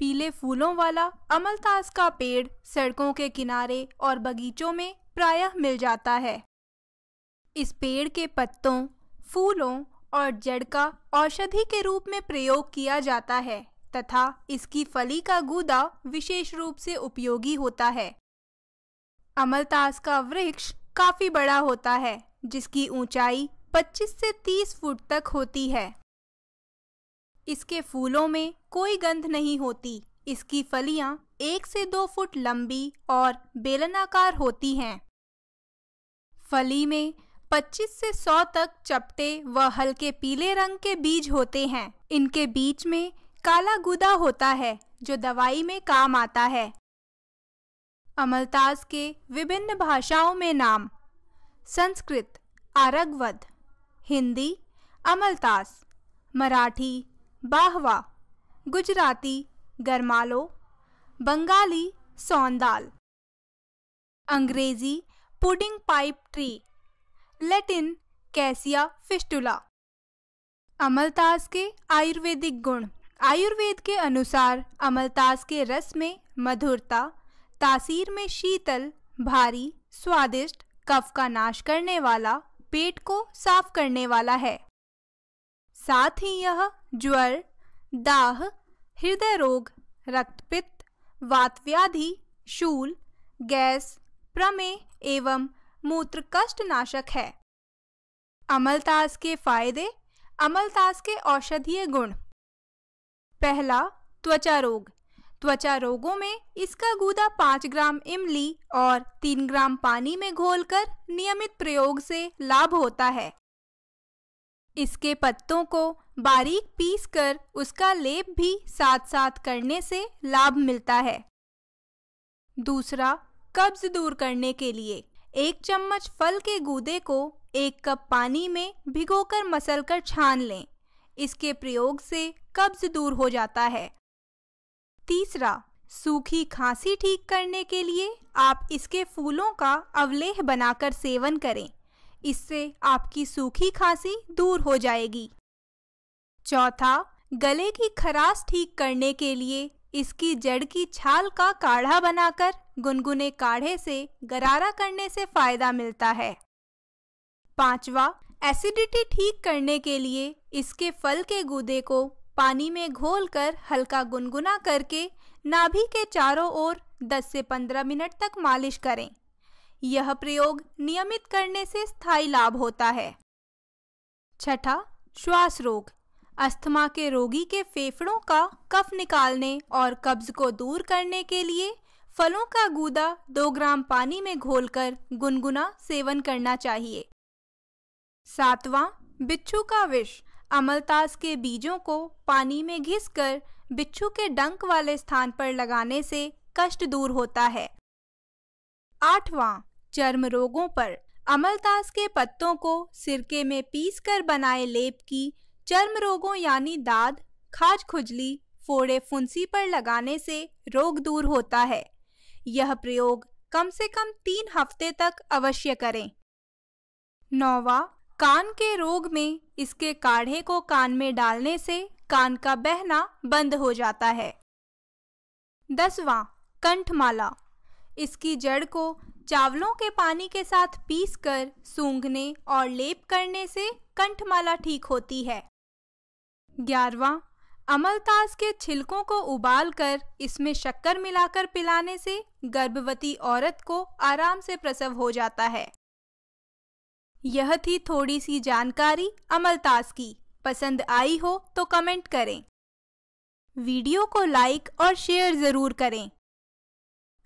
पीले फूलों वाला अमलतास का पेड़ सड़कों के किनारे और बगीचों में प्रायः मिल जाता है इस पेड़ के पत्तों फूलों और जड़ का औषधि के रूप में प्रयोग किया जाता है तथा इसकी फली का गूदा विशेष रूप से उपयोगी होता है अमलतास का वृक्ष काफी बड़ा होता है जिसकी ऊंचाई 25 से 30 फुट तक होती है इसके फूलों में कोई गंध नहीं होती इसकी फलियां एक से दो फुट लंबी और बेलनाकार होती हैं फली में 25 से 100 तक चपटे व हल्के पीले रंग के बीज होते हैं इनके बीच में काला गुदा होता है जो दवाई में काम आता है अमलताज के विभिन्न भाषाओं में नाम संस्कृत आरगवध हिंदी अमलतास मराठी बाहवा गुजराती गरमालो बंगाली सौंदाल Angrezi pudding pipe tree Latin cassia fistula अमलतास के आयुर्वेदिक गुण आयुर्वेद के अनुसार अमलतास के रस में मधुरता तासीर में शीतल भारी स्वादिष्ट कफ का नाश करने वाला पेट को साफ करने वाला है साथ ही यह ज्वर दाह हृदय रोग रक्तपित्त वातव्याधि शूल गैस प्रमे एवं मूत्र कष्ट नाशक है अमलतास के फायदे अमलतास के औषधीय गुण पहला त्वचा रोग त्वचा रोगों में इसका गूदा पांच ग्राम इमली और तीन ग्राम पानी में घोलकर नियमित प्रयोग से लाभ होता है इसके पत्तों को बारीक पीस कर उसका लेप भी साथ साथ करने से लाभ मिलता है दूसरा कब्ज दूर करने के लिए एक चम्मच फल के गूदे को एक कप पानी में भिगोकर मसलकर छान लें इसके प्रयोग से कब्ज दूर हो जाता है तीसरा सूखी खांसी ठीक करने के लिए आप इसके फूलों का अवलेह बनाकर सेवन करें इससे आपकी सूखी खांसी दूर हो जाएगी चौथा गले की खराश ठीक करने के लिए इसकी जड़ की छाल का काढ़ा बनाकर गुनगुने काढ़े से गरारा करने से फायदा मिलता है पांचवा एसिडिटी ठीक करने के लिए इसके फल के गूदे को पानी में घोलकर हल्का गुनगुना करके नाभि के चारों ओर 10 से 15 मिनट तक मालिश करें यह प्रयोग नियमित करने से स्थायी लाभ होता है छठा श्वास रोग अस्थमा के रोगी के फेफड़ों का कफ निकालने और कब्ज को दूर करने के लिए फलों का गूदा दो ग्राम पानी में घोलकर गुनगुना सेवन करना चाहिए सातवां बिच्छू का विष अमलतास के बीजों को पानी में घिसकर बिच्छू के डंक वाले स्थान पर लगाने से कष्ट दूर होता है आठवां चर्म रोगों पर अमलतास के पत्तों को सिरके में पीसकर बनाए लेप की चर्म रोगों यानी दाद खाज खुजली फोड़े फुंसी पर लगाने से रोग दूर होता है यह प्रयोग कम से कम तीन हफ्ते तक अवश्य करें नौवा कान के रोग में इसके काढ़े को कान में डालने से कान का बहना बंद हो जाता है दसवां कंठमाला इसकी जड़ को चावलों के पानी के साथ पीसकर सूंघने और लेप करने से कंठमाला ठीक होती है ग्यारवा अमलताज के छिलकों को उबालकर इसमें शक्कर मिलाकर पिलाने से गर्भवती औरत को आराम से प्रसव हो जाता है यह थी थोड़ी सी जानकारी अमलताज की पसंद आई हो तो कमेंट करें वीडियो को लाइक और शेयर ज़रूर करें